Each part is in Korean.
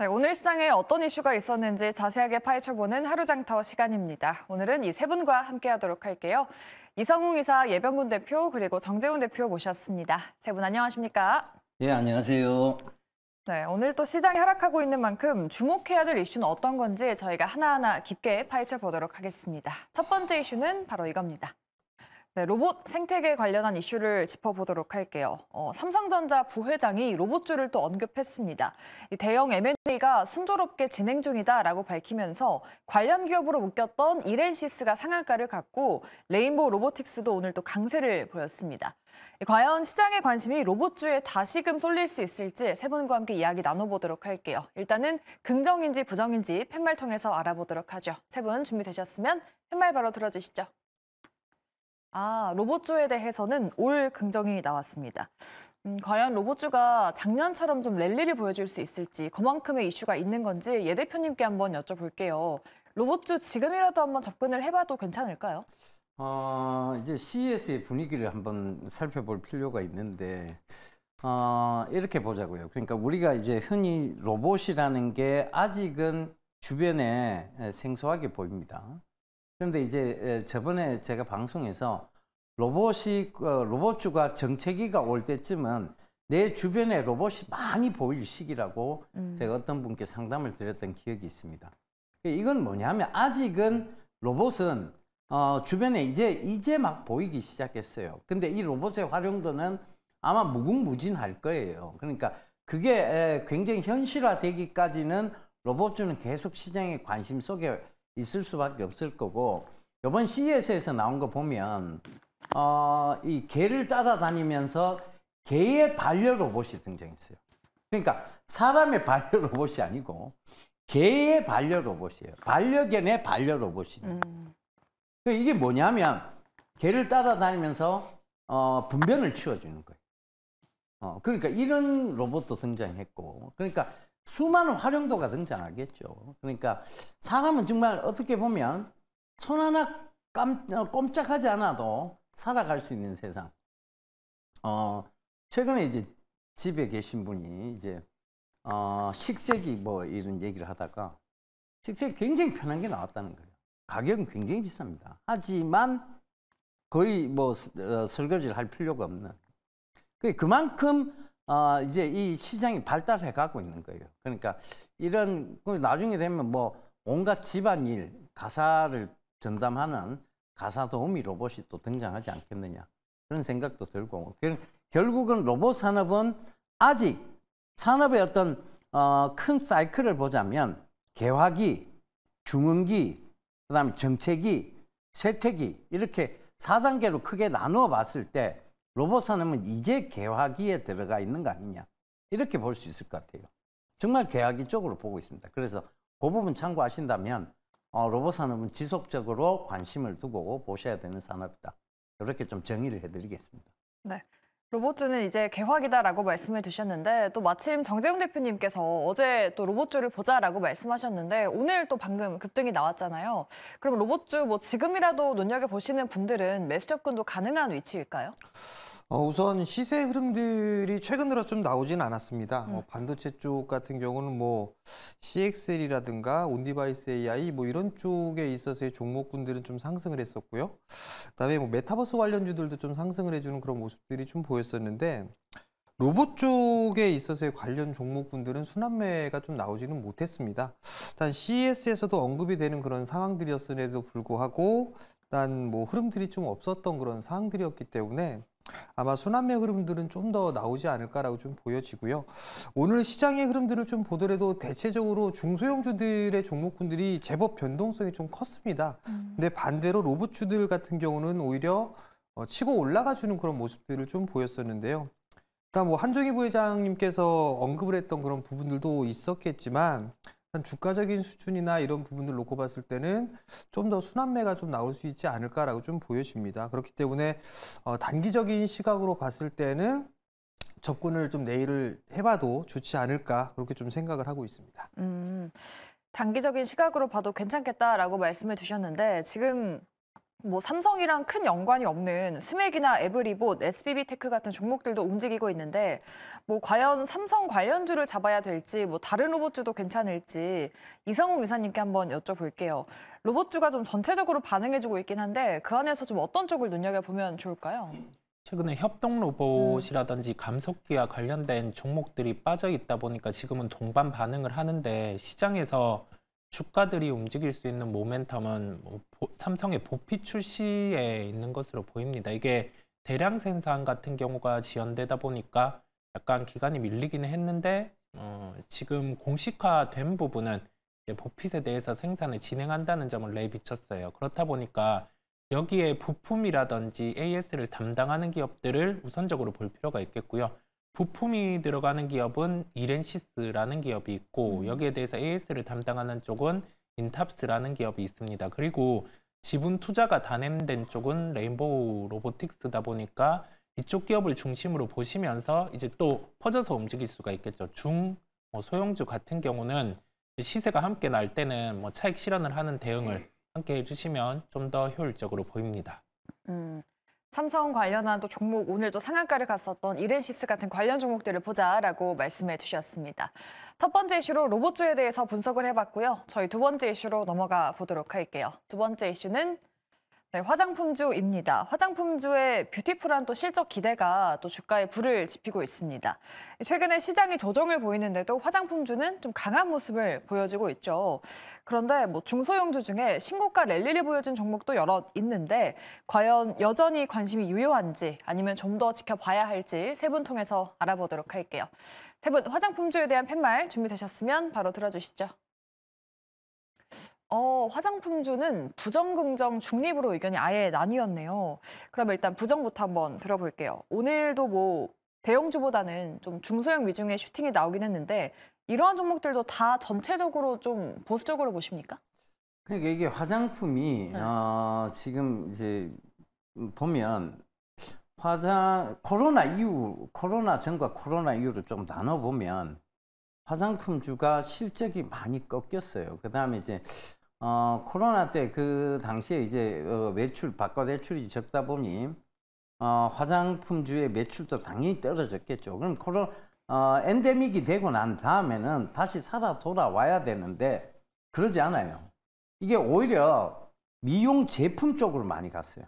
네, 오늘 시장에 어떤 이슈가 있었는지 자세하게 파헤쳐보는 하루장터 시간입니다. 오늘은 이 세 분과 함께하도록 할게요. 이성웅 이사, 예병군 대표, 그리고 정재훈 대표 모셨습니다. 세 분 안녕하십니까? 예, 안녕하세요. 네, 오늘 또 시장이 하락하고 있는 만큼 주목해야 될 이슈는 어떤 건지 저희가 하나하나 깊게 파헤쳐보도록 하겠습니다. 첫 번째 이슈는 바로 이겁니다. 네, 로봇 생태계 관련한 이슈를 짚어보도록 할게요. 어, 삼성전자 부회장이 로봇주를 또 언급했습니다. 대형 M&A가 순조롭게 진행 중이다라고 밝히면서 관련 기업으로 묶였던 이렌시스가 상한가를 갖고 레인보우 로보틱스도 오늘 또 강세를 보였습니다. 과연 시장의 관심이 로봇주에 다시금 쏠릴 수 있을지 세 분과 함께 이야기 나눠보도록 할게요. 일단은 긍정인지 부정인지 팻말 통해서 알아보도록 하죠. 세 분 준비되셨으면 팻말 바로 들어주시죠. 아, 로봇주에 대해서는 올 긍정이 나왔습니다. 음, 과연 로봇주가 작년처럼 좀 랠리를 보여줄 수 있을지 그만큼의 이슈가 있는 건지 예 대표님께 한번 여쭤볼게요. 로봇주 지금이라도 한번 접근을 해봐도 괜찮을까요? 어, 이제 CES의 분위기를 한번 살펴볼 필요가 있는데 아, 이렇게 보자고요. 그러니까 우리가 이제 흔히 로봇이라는 게 아직은 주변에 생소하게 보입니다. 그런데 이제 저번에 제가 방송에서 로봇이 어, 로봇주가 정체기가 올 때쯤은 내 주변에 로봇이 많이 보일 시기라고 음. 제가 어떤 분께 상담을 드렸던 기억이 있습니다. 그 이건 뭐냐면 아직은 로봇은 어, 주변에 이제 이제 막 보이기 시작했어요. 근데 이 로봇의 활용도는 아마 무궁무진할 거예요. 그러니까 그게 굉장히 현실화되기까지는 로봇주는 계속 시장의 관심 속에 있을 수밖에 없을 거고 이번 CES에서 나온 거 보면 어, 이 개를 따라다니면서 개의 반려 로봇이 등장했어요. 그러니까 사람의 반려 로봇이 아니고 개의 반려 로봇이에요. 반려견의 반려 로봇이에요. 음. 그 이게 뭐냐면 개를 따라다니면서 어, 분변을 치워주는 거예요. 어, 그러니까 이런 로봇도 등장했고 그러니까 수많은 활용도가 등장하겠죠. 그러니까 사람은 정말 어떻게 보면 손 하나 깜, 어, 꼼짝하지 않아도 살아갈 수 있는 세상. 어, 최근에 이제 집에 계신 분이 이제 어, 식색이 뭐 이런 얘기를 하다가 식색이 굉장히 편한 게 나왔다는 거예요. 가격은 굉장히 비쌉니다. 하지만 거의 뭐 어, 설거지를 할 필요가 없는. 그만큼 어, 이제 이 시장이 발달해 가고 있는 거예요. 그러니까 이런 그 나중에 되면 뭐 온갖 집안일 가사를 전담하는 가사 도우미 로봇이 또 등장하지 않겠느냐 그런 생각도 들고 결국은 로봇 산업은 아직 산업의 어떤 어, 큰 사이클을 보자면 개화기, 중흥기, 그다음에 정체기, 쇠퇴기 이렇게 4단계로 크게 나누어 봤을 때 로봇 산업은 이제 개화기에 들어가 있는 거 아니냐 이렇게 볼 수 있을 것 같아요. 정말 개화기 쪽으로 보고 있습니다. 그래서 그 부분 참고하신다면 어, 로봇 산업은 지속적으로 관심을 두고 보셔야 되는 산업이다. 이렇게 좀 정의를 해드리겠습니다. 네. 로봇주는 이제 개화기다라고 말씀해 주셨는데 또 마침 정재훈 대표님께서 어제 또 로봇주를 보자라고 말씀하셨는데 오늘 또 방금 급등이 나왔잖아요. 그럼 로봇주 뭐 지금이라도 눈여겨 보시는 분들은 매수 접근도 가능한 위치일까요? 어, 우선 시세 흐름들이 최근 들어 좀 나오진 않았습니다. 어, 음. 어, 반도체 쪽 같은 경우는 뭐 CXL이라든가 온디바이스 AI 뭐 이런 쪽에 있어서의 종목군들은 좀 상승을 했었고요. 그다음에 뭐 메타버스 관련주들도 좀 상승을 해주는 그런 모습들이 좀 보였었는데 로봇 쪽에 있어서의 관련 종목군들은 순환매가 좀 나오지는 못했습니다. 일단 CES에서도 언급이 되는 그런 상황들이었음에도 불구하고 일단 뭐 흐름들이 좀 없었던 그런 상황들이었기 때문에 아마 순환매 흐름들은 좀 더 나오지 않을까라고 좀 보여지고요. 오늘 시장의 흐름들을 좀 보더라도 대체적으로 중소형주들의 종목군들이 제법 변동성이 좀 컸습니다. 음. 근데 반대로 로봇주들 같은 경우는 오히려 어, 치고 올라가 주는 그런 모습들을 좀 보였었는데요. 일단 그러니까 뭐 한종희 부회장님께서 언급을 했던 그런 부분들도 있었겠지만 한 주가적인 수준이나 이런 부분들 놓고 봤을 때는 좀 더 순환매가 좀 나올 수 있지 않을까라고 좀 보여집니다. 그렇기 때문에 어, 단기적인 시각으로 봤을 때는 접근을 좀 내일을 해봐도 좋지 않을까 그렇게 좀 생각을 하고 있습니다. 음, 단기적인 시각으로 봐도 괜찮겠다라고 말씀해 주셨는데 지금 뭐 삼성이랑 큰 연관이 없는 스맥이나 에브리봇, SBB테크 같은 종목들도 움직이고 있는데 뭐 과연 삼성 관련주를 잡아야 될지 뭐 다른 로봇주도 괜찮을지 이성욱 이사님께 한번 여쭤볼게요. 로봇주가 좀 전체적으로 반응해주고 있긴 한데 그 안에서 좀 어떤 쪽을 눈여겨보면 좋을까요? 최근에 협동 로봇이라든지 감속기와 관련된 종목들이 빠져 있다 보니까 지금은 동반 반응을 하는데 시장에서 주가들이 움직일 수 있는 모멘텀은 뭐 보, 삼성의 보피 출시에 있는 것으로 보입니다. 이게 대량 생산 같은 경우가 지연되다 보니까 약간 기간이 밀리기는 했는데 어, 지금 공식화된 부분은 보핏에 대해서 생산을 진행한다는 점을 내비쳤어요. 그렇다 보니까 여기에 부품이라든지 AS를 담당하는 기업들을 우선적으로 볼 필요가 있겠고요. 부품이 들어가는 기업은 이렌시스라는 기업이 있고 음. 여기에 대해서 AS를 담당하는 쪽은 인탑스라는 기업이 있습니다. 그리고 지분 투자가 단행된 쪽은 레인보우 로보틱스다 보니까 이쪽 기업을 중심으로 보시면서 이제 또 퍼져서 움직일 수가 있겠죠. 중, 뭐 소형주 같은 경우는 시세가 함께 날 때는 뭐 차익 실현을 하는 대응을 네. 함께 해주시면 좀 더 효율적으로 보입니다. 음. 삼성 관련한 또 종목 오늘도 상한가를 갔었던 이랜시스 같은 관련 종목들을 보자라고 말씀해 주셨습니다. 첫 번째 이슈로 로봇주에 대해서 분석을 해봤고요. 저희 두 번째 이슈로 넘어가 보도록 할게요. 두 번째 이슈는 네, 화장품주입니다. 화장품주의 뷰티풀한 또 실적 기대가 또 주가에 불을 지피고 있습니다. 최근에 시장이 조정을 보이는데도 화장품주는 좀 강한 모습을 보여주고 있죠. 그런데 뭐 중소형주 중에 신고가 랠리를 보여준 종목도 여러 있는데 과연 여전히 관심이 유효한지 아니면 좀 더 지켜봐야 할지 세 분 통해서 알아보도록 할게요. 세 분 화장품주에 대한 팻말 준비되셨으면 바로 들어주시죠. 어, 화장품주는 부정, 긍정, 중립으로 의견이 아예 나뉘었네요. 그럼 일단 부정부터 한번 들어볼게요. 오늘도 뭐 대형주보다는 좀 중소형 위중의 슈팅이 나오긴 했는데 이러한 종목들도 다 전체적으로 좀 보수적으로 보십니까? 그러니까 이게 화장품이 네. 어, 지금 이제 보면 화장 코로나 이후 코로나 전과 코로나 이후로 좀 나눠 보면 화장품주가 실적이 많이 꺾였어요. 그 다음에 이제 어, 코로나 때 그 당시에 이제 어, 매출 바꿔 대출이 적다 보니 어, 화장품주의 매출도 당연히 떨어졌겠죠. 그럼 코로 어, 엔데믹이 되고 난 다음에는 다시 살아 돌아와야 되는데 그러지 않아요. 이게 오히려 미용 제품 쪽으로 많이 갔어요.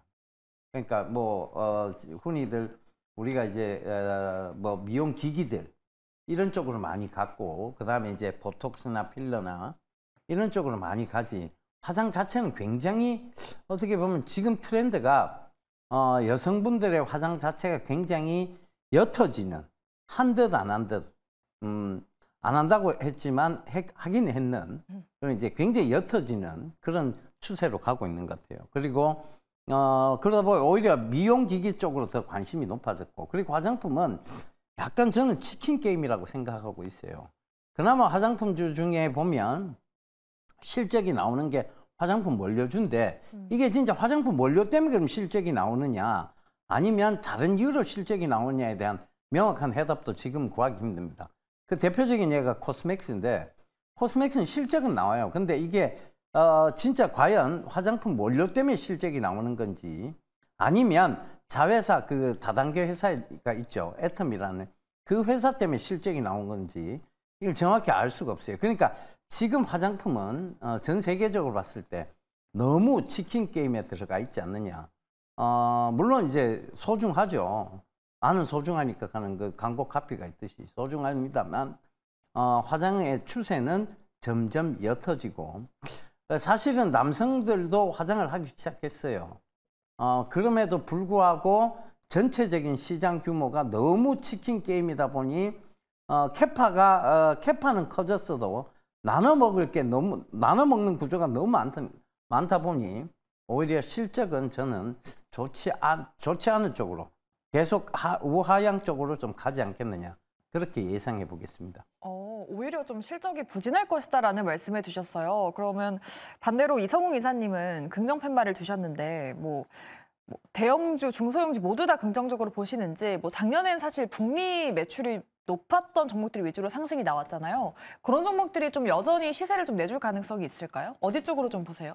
그러니까 뭐 어, 흔히들 우리가 이제 어, 뭐 미용 기기들 이런 쪽으로 많이 갔고 그 다음에 이제 보톡스나 필러나 이런 쪽으로 많이 가지 화장 자체는 굉장히 어떻게 보면 지금 트렌드가 어, 여성분들의 화장 자체가 굉장히 옅어지는 한 듯 안 한듯 음, 안 한다고 했지만 해, 하긴 했는 음. 그런 이제 굉장히 옅어지는 그런 추세로 가고 있는 것 같아요. 그리고 어, 그러다 보니 오히려 미용기기 쪽으로 더 관심이 높아졌고 그리고 화장품은 약간 저는 치킨 게임이라고 생각하고 있어요. 그나마 화장품주 중에 보면 실적이 나오는 게 화장품 원료준데 음. 이게 진짜 화장품 원료 때문에 그럼 실적이 나오느냐 아니면 다른 이유로 실적이 나오느냐에 대한 명확한 해답도 지금 구하기 힘듭니다. 그 대표적인 예가 코스맥스인데 코스맥스는 실적은 나와요. 근데 이게 어, 진짜 과연 화장품 원료 때문에 실적이 나오는 건지 아니면 자회사 그 다단계 회사가 있죠. 애텀이라는 그 회사 때문에 실적이 나온 건지 이걸 정확히 알 수가 없어요. 그러니까 지금 화장품은 어, 전 세계적으로 봤을 때 너무 치킨 게임에 들어가 있지 않느냐. 어, 물론 이제 소중하죠. 나는 소중하니까 하는 그 광고 카피가 있듯이 소중합니다만 어, 화장의 추세는 점점 옅어지고 사실은 남성들도 화장을 하기 시작했어요. 어, 그럼에도 불구하고 전체적인 시장 규모가 너무 치킨 게임이다 보니 어, 캐파가 어, 캐파는 커졌어도 나눠 먹을 게 너무 나눠 먹는 구조가 너무 많다 많다 보니 오히려 실적은 저는 좋지 않 좋지 않은 쪽으로 계속 하, 우하향 쪽으로 좀 가지 않겠느냐 그렇게 예상해 보겠습니다. 어, 오히려 좀 실적이 부진할 것이다라는 말씀해 주셨어요. 그러면 반대로 이성웅 이사님은 긍정 팻말을 주셨는데 뭐, 뭐 대형주, 중소형주 모두 다 긍정적으로 보시는지 뭐 작년엔 사실 북미 매출이 높았던 종목들이 위주로 상승이 나왔잖아요. 그런 종목들이 좀 여전히 시세를 좀 내줄 가능성이 있을까요? 어디 쪽으로 좀 보세요?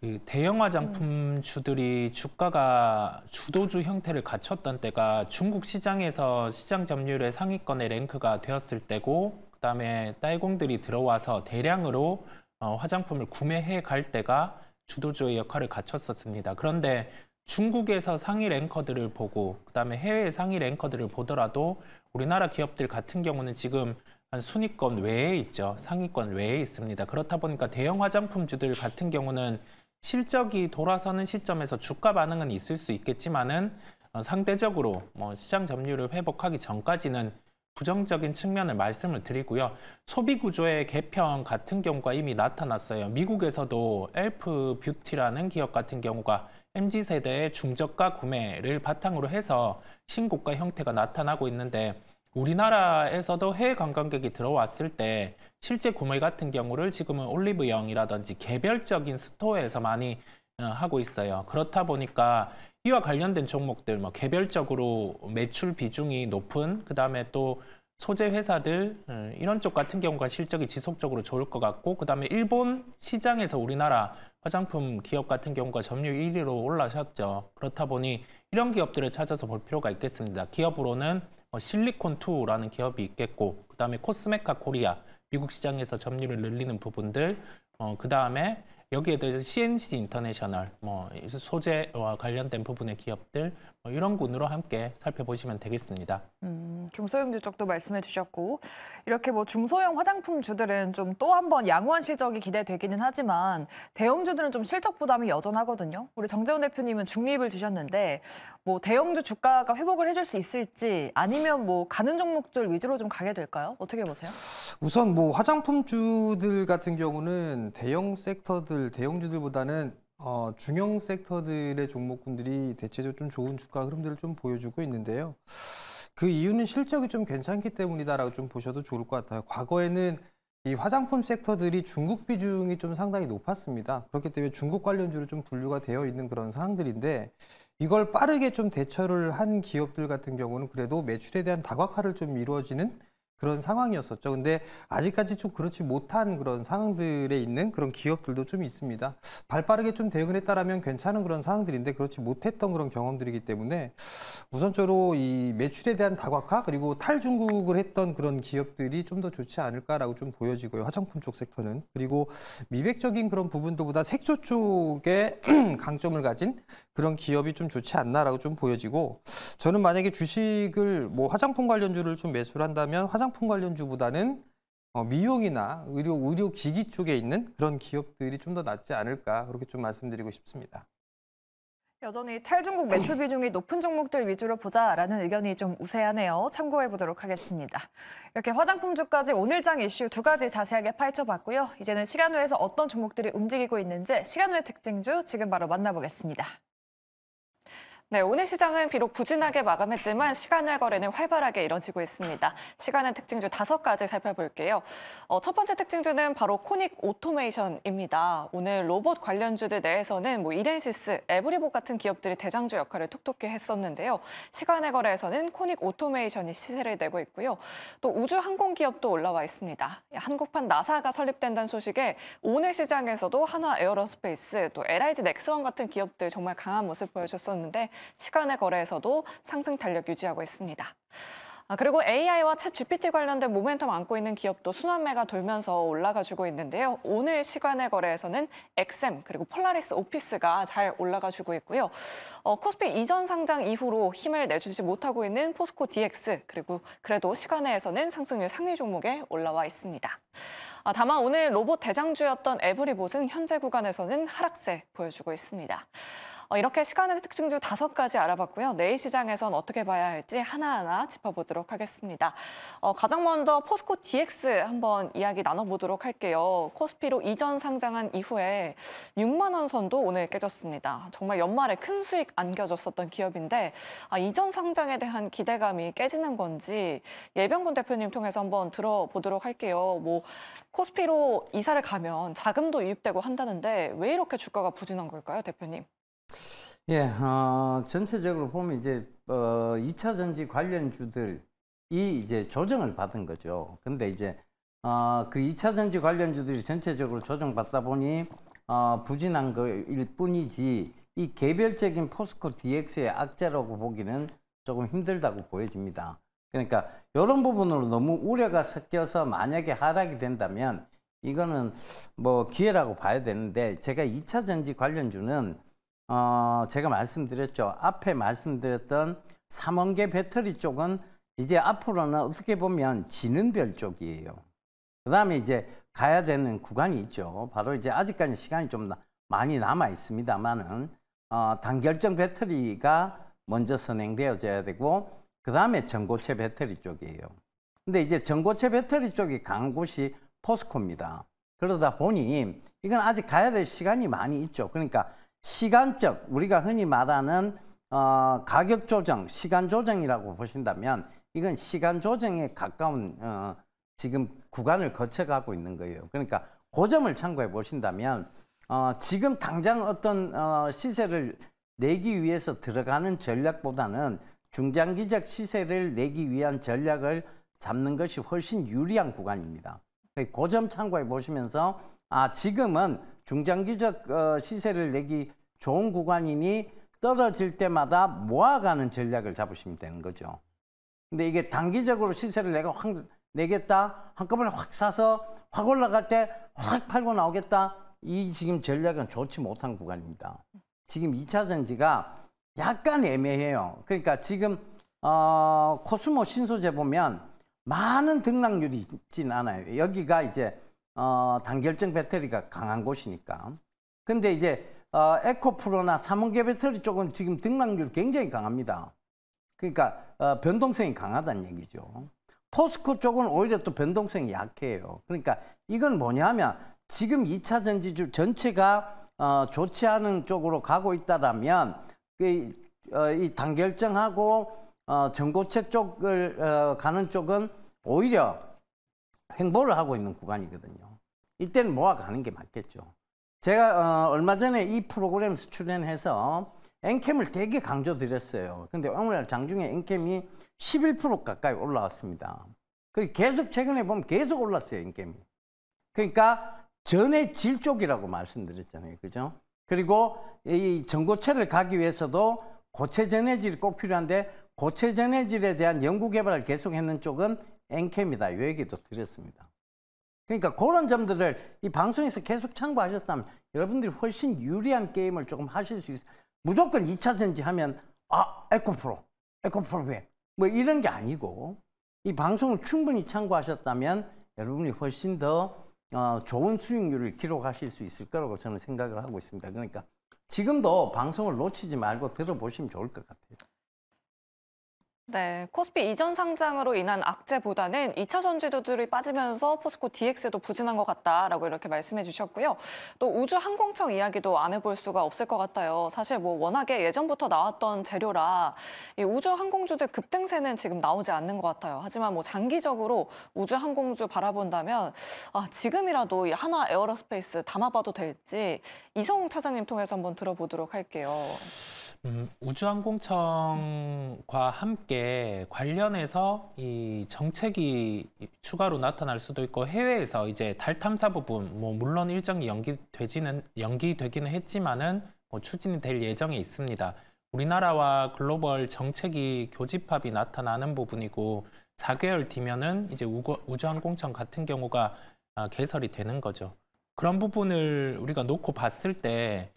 그 대형 화장품주들이 음. 주가가 주도주 형태를 갖췄던 때가 중국 시장에서 시장 점유율의 상위권의 랭크가 되었을 때고 그다음에 딸공들이 들어와서 대량으로 어, 화장품을 구매해 갈 때가 주도주의 역할을 갖췄었습니다. 그런데 중국에서 상위 랭커들을 보고 그다음에 해외 상위 랭커들을 보더라도 우리나라 기업들 같은 경우는 지금 한 순위권 외에 있죠. 상위권 외에 있습니다. 그렇다 보니까 대형 화장품주들 같은 경우는 실적이 돌아서는 시점에서 주가 반응은 있을 수 있겠지만은 어, 상대적으로 뭐 시장 점유율을 회복하기 전까지는 부정적인 측면을 말씀을 드리고요. 소비 구조의 개편 같은 경우가 이미 나타났어요. 미국에서도 엘프 뷰티라는 기업 같은 경우가 MZ세대의 중저가 구매를 바탕으로 해서 신고가 형태가 나타나고 있는데 우리나라에서도 해외 관광객이 들어왔을 때 실제 구매 같은 경우를 지금은 올리브영이라든지 개별적인 스토어에서 많이 어, 하고 있어요. 그렇다 보니까 이와 관련된 종목들 뭐 개별적으로 매출 비중이 높은 그다음에 또 소재 회사들 어, 이런 쪽 같은 경우가 실적이 지속적으로 좋을 것 같고 그다음에 일본 시장에서 우리나라 화장품 기업 같은 경우가 점유 1위로 올라섰죠. 그렇다 보니 이런 기업들을 찾아서 볼 필요가 있겠습니다. 기업으로는 뭐 실리콘2라는 기업이 있겠고 그다음에 코스메카 코리아 미국 시장에서 점유율을 늘리는 부분들 어, 그다음에 여기에 대해서 CNC 인터내셔널 뭐 소재와 관련된 부분의 기업들 어, 이런 군으로 함께 살펴보시면 되겠습니다. 음, 중소형주 쪽도 말씀해 주셨고 이렇게 뭐 중소형 화장품주들은 좀 또 한 번 양호한 실적이 기대되기는 하지만 대형주들은 좀 실적 부담이 여전하거든요. 우리 정재훈 대표님은 중립을 주셨는데 뭐 대형주 주가가 회복을 해줄 수 있을지 아니면 뭐 가는 종목들 위주로 좀 가게 될까요? 어떻게 보세요? 우선 뭐 화장품주들 같은 경우는 대형 섹터들 대형주들보다는 어, 중형 섹터들의 종목군들이 대체적으로 좀 좋은 주가 흐름들을 좀 보여주고 있는데요. 그 이유는 실적이 좀 괜찮기 때문이다라고 좀 보셔도 좋을 것 같아요. 과거에는 이 화장품 섹터들이 중국 비중이 좀 상당히 높았습니다. 그렇기 때문에 중국 관련주로 좀 분류가 되어 있는 그런 사항들인데 이걸 빠르게 좀 대처를 한 기업들 같은 경우는 그래도 매출에 대한 다각화를 좀 이루어지는 그런 상황이었었죠. 근데 아직까지 좀 그렇지 못한 그런 상황들에 있는 그런 기업들도 좀 있습니다. 발 빠르게 좀 대응을 했다라면 괜찮은 그런 상황들인데 그렇지 못했던 그런 경험들이기 때문에 우선적으로 이 매출에 대한 다각화 그리고 탈중국을 했던 그런 기업들이 좀 더 좋지 않을까라고 좀 보여지고요. 화장품 쪽 섹터는. 그리고 미백적인 그런 부분들보다 색조 쪽에 강점을 가진 그런 기업이 좀 좋지 않나라고 좀 보여지고 저는 만약에 주식을 뭐 화장품 관련주를 좀 매수를 한다면 화장품 관련주보다는 어, 미용이나 의료 의료 기기 쪽에 있는 그런 기업들이 좀 더 낫지 않을까 그렇게 좀 말씀드리고 싶습니다. 여전히 탈중국 매출 비중이 높은 종목들 위주로 보자라는 의견이 좀 우세하네요. 참고해 보도록 하겠습니다. 이렇게 화장품주까지 오늘장 이슈 두 가지 자세하게 파헤쳐봤고요. 이제는 시간 외에서 어떤 종목들이 움직이고 있는지 시간 외 특징주 지금 바로 만나보겠습니다. 네, 오늘 시장은 비록 부진하게 마감했지만 시간외 거래는 활발하게 이뤄지고 있습니다. 시간의 특징주 다섯 가지 살펴볼게요. 어, 첫 번째 특징주는 바로 코닉 오토메이션입니다. 오늘 로봇 관련주들 내에서는 뭐 이렌시스, 에브리보 같은 기업들이 대장주 역할을 톡톡히 했었는데요. 시간외 거래에서는 코닉 오토메이션이 시세를 내고 있고요. 또 우주 항공 기업도 올라와 있습니다. 한국판 나사가 설립된다는 소식에 오늘 시장에서도 한화 에어로스페이스, 또 LIG 넥스원 같은 기업들 정말 강한 모습 보여줬었는데 시간의 거래에서도 상승 탄력 유지하고 있습니다. 아, 그리고 AI와 챗 GPT 관련된 모멘텀 안고 있는 기업도 순환매가 돌면서 올라가주고 있는데요. 오늘 시간의 거래에서는 XM 그리고 폴라리스 오피스가 잘 올라가주고 있고요. 어, 코스피 이전 상장 이후로 힘을 내주지 못하고 있는 포스코 DX 그리고 그래도 시간에에서는 상승률 상위 종목에 올라와 있습니다. 아, 다만 오늘 로봇 대장주였던 에브리봇은 현재 구간에서는 하락세 보여주고 있습니다. 어, 이렇게 시간의 특징 중 다섯 가지 알아봤고요. 내일 시장에선 어떻게 봐야 할지 하나하나 짚어보도록 하겠습니다. 어, 가장 먼저 포스코 DX 한번 이야기 나눠보도록 할게요. 코스피로 이전 상장한 이후에 6만 원 선도 오늘 깨졌습니다. 정말 연말에 큰 수익 안겨줬었던 기업인데 아, 이전 상장에 대한 기대감이 깨지는 건지 예병군 대표님 통해서 한번 들어보도록 할게요. 뭐 코스피로 이사를 가면 자금도 유입되고 한다는데 왜 이렇게 주가가 부진한 걸까요, 대표님? 예, 어, 전체적으로 보면 이제 어, 2차 전지 관련주들이 이제 조정을 받은 거죠. 근데 이제 어, 그 2차 전지 관련주들이 전체적으로 조정받다 보니 어, 부진한 거일 뿐이지 이 개별적인 포스코 DX의 악재라고 보기는 조금 힘들다고 보여집니다. 그러니까 이런 부분으로 너무 우려가 섞여서 만약에 하락이 된다면 이거는 뭐 기회라고 봐야 되는데 제가 2차 전지 관련주는 어, 제가 말씀드렸죠. 앞에 말씀드렸던 삼원계 배터리 쪽은 이제 앞으로는 어떻게 보면 지는 별 쪽이에요. 그 다음에 이제 가야 되는 구간이 있죠. 바로 이제 아직까지 시간이 좀 많이 남아 있습니다만은 어, 단결정 배터리가 먼저 선행되어져야 되고 그 다음에 전고체 배터리 쪽이에요. 근데 이제 전고체 배터리 쪽이 강 곳이 포스코입니다. 그러다 보니 이건 아직 가야 될 시간이 많이 있죠. 그러니까 시간적 우리가 흔히 말하는 어, 가격 조정, 시간 조정이라고 보신다면 이건 시간 조정에 가까운 어, 지금 구간을 거쳐가고 있는 거예요. 그러니까 고 점을 참고해 보신다면 어, 지금 당장 어떤 어, 시세를 내기 위해서 들어가는 전략보다는 중장기적 시세를 내기 위한 전략을 잡는 것이 훨씬 유리한 구간입니다. 고점 참고해 보시면서 아 지금은 중장기적 어, 시세를 내기 좋은 구간이니 떨어질 때마다 모아가는 전략을 잡으시면 되는 거죠. 근데 이게 단기적으로 시세를 내가 확 내겠다 한꺼번에 확 사서 확 올라갈 때 확 팔고 나오겠다 이 지금 전략은 좋지 못한 구간입니다. 지금 2차 전지가 약간 애매해요. 그러니까 지금 어, 코스모 신소재 보면 많은 등락률이 있진 않아요. 여기가 이제 어, 단결정 배터리가 강한 곳이니까. 근데 이제 어, 에코프로나 삼원계 배터리 쪽은 지금 등락률 굉장히 강합니다. 그러니까 어, 변동성이 강하다는 얘기죠. 포스코 쪽은 오히려 또 변동성이 약해요. 그러니까 이건 뭐냐면 지금 2차 전지주 전체가 어, 좋지 않은 쪽으로 가고 있다면 그, 어, 이 단결정하고 어, 전고체 쪽을 어, 가는 쪽은 오히려 행보를 하고 있는 구간이거든요. 이때는 모아가는 게 맞겠죠. 제가 어, 얼마 전에 이 프로그램에서 출연해서 엔캠을 되게 강조드렸어요. 근데 오늘 장중에 엔캠이 11% 가까이 올라왔습니다. 그리고 계속 최근에 보면 계속 올랐어요, 엔캠이. 그러니까 전의 질쪽이라고 말씀드렸잖아요. 그죠? 그리고 이 전고체를 가기 위해서도 고체 전해질이 꼭 필요한데 고체 전해질에 대한 연구 개발을 계속했는 쪽은 앵캠이다이 얘기도 드렸습니다. 그러니까 그런 점들을 이 방송에서 계속 참고하셨다면 여러분들이 훨씬 유리한 게임을 조금 하실 수 있어요. 무조건 2차 전지 하면 아 에코프로, 에코프로그뭐 이런 게 아니고 이 방송을 충분히 참고하셨다면 여러분이 훨씬 더 어, 좋은 수익률을 기록하실 수 있을 거라고 저는 생각을 하고 있습니다. 그러니까 지금도 방송을 놓치지 말고 들어보시면 좋을 것 같아요. 네, 코스피 이전 상장으로 인한 악재보다는 2차 전지주들이 빠지면서 포스코 DX도 부진한 것 같다라고 이렇게 말씀해 주셨고요. 또 우주 항공청 이야기도 안 해볼 수가 없을 것 같아요. 사실 뭐 워낙에 예전부터 나왔던 재료라 이 우주 항공주들 급등세는 지금 나오지 않는 것 같아요. 하지만 뭐 장기적으로 우주 항공주 바라본다면 아, 지금이라도 이 하나 에어로스페이스 담아봐도 될지 이성웅 차장님 통해서 한번 들어보도록 할게요. 음, 우주항공청과 함께 관련해서 이 정책이 추가로 나타날 수도 있고 해외에서 이제 달 탐사 부분 뭐 물론 일정이 연기되지는 연기되기는 했지만은 뭐 추진이 될 예정에 있습니다. 우리나라와 글로벌 정책이 교집합이 나타나는 부분이고 4개월 뒤면은 이제 우거, 우주항공청 같은 경우가 아, 개설이 되는 거죠. 그런 부분을 우리가 놓고 봤을 때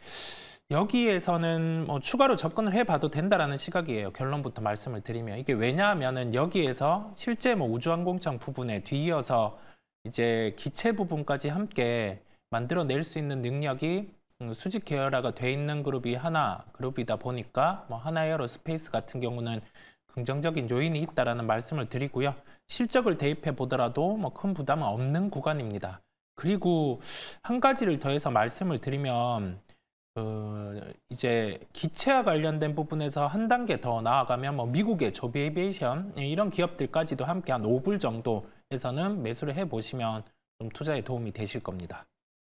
여기에서는 뭐 추가로 접근을 해봐도 된다라는 시각이에요. 결론부터 말씀을 드리면 이게 왜냐하면은 여기에서 실제 뭐 우주항공청 부분에 뒤이어서 이제 기체 부분까지 함께 만들어낼 수 있는 능력이 음, 수직 계열화가 돼 있는 그룹이 하나 그룹이다 보니까 뭐 하나에어로 스페이스 같은 경우는 긍정적인 요인이 있다라는 말씀을 드리고요. 실적을 대입해 보더라도 뭐 큰 부담은 없는 구간입니다. 그리고 한 가지를 더해서 말씀을 드리면 그 이제 기체와 관련된 부분에서 한 단계 더 나아가면 뭐 미국의 조비에이베이션 예, 이런 기업들까지도 함께 한 5불 정도에서는 매수를 해보시면 좀 투자에 도움이 되실 겁니다.